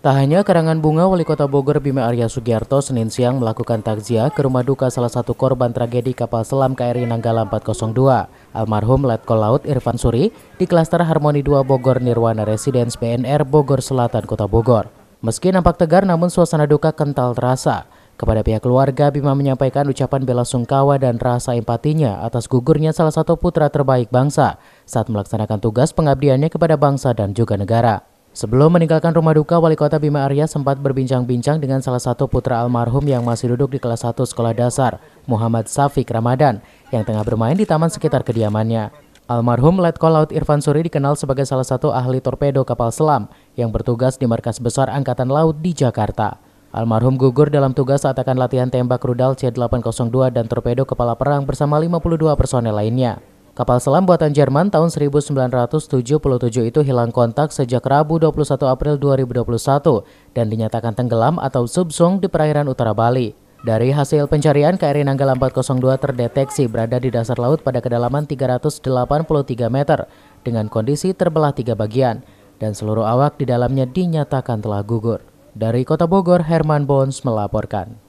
Tak hanya karangan bunga, Wali Kota Bogor Bima Arya Sugiarto Senin siang melakukan takziah ke rumah duka salah satu korban tragedi kapal selam KRI Nanggala 402, almarhum Letkol Laut Irfan Suri, di klaster Harmoni 2 Bogor Nirwana Residence PNR Bogor Selatan Kota Bogor. Meski nampak tegar, namun suasana duka kental terasa. Kepada pihak keluarga, Bima menyampaikan ucapan bela sungkawa dan rasa empatinya atas gugurnya salah satu putra terbaik bangsa saat melaksanakan tugas pengabdiannya kepada bangsa dan juga negara. Sebelum meninggalkan rumah duka, Wali Kota Bima Arya sempat berbincang-bincang dengan salah satu putra almarhum yang masih duduk di kelas 1 sekolah dasar, Muhammad Safik Ramadan, yang tengah bermain di taman sekitar kediamannya. Almarhum Letkol Laut Irfan Suri dikenal sebagai salah satu ahli torpedo kapal selam yang bertugas di Markas Besar Angkatan Laut di Jakarta. Almarhum gugur dalam tugas saat akan latihan tembak rudal C-802 dan torpedo kepala perang bersama 52 personel lainnya. Kapal selam buatan Jerman tahun 1977 itu hilang kontak sejak Rabu 21 April 2021 dan dinyatakan tenggelam atau subsung di perairan utara Bali. Dari hasil pencarian, KRI Nanggala 402 terdeteksi berada di dasar laut pada kedalaman 383 meter dengan kondisi terbelah tiga bagian dan seluruh awak di dalamnya dinyatakan telah gugur. Dari Kota Bogor, Herman Bones melaporkan.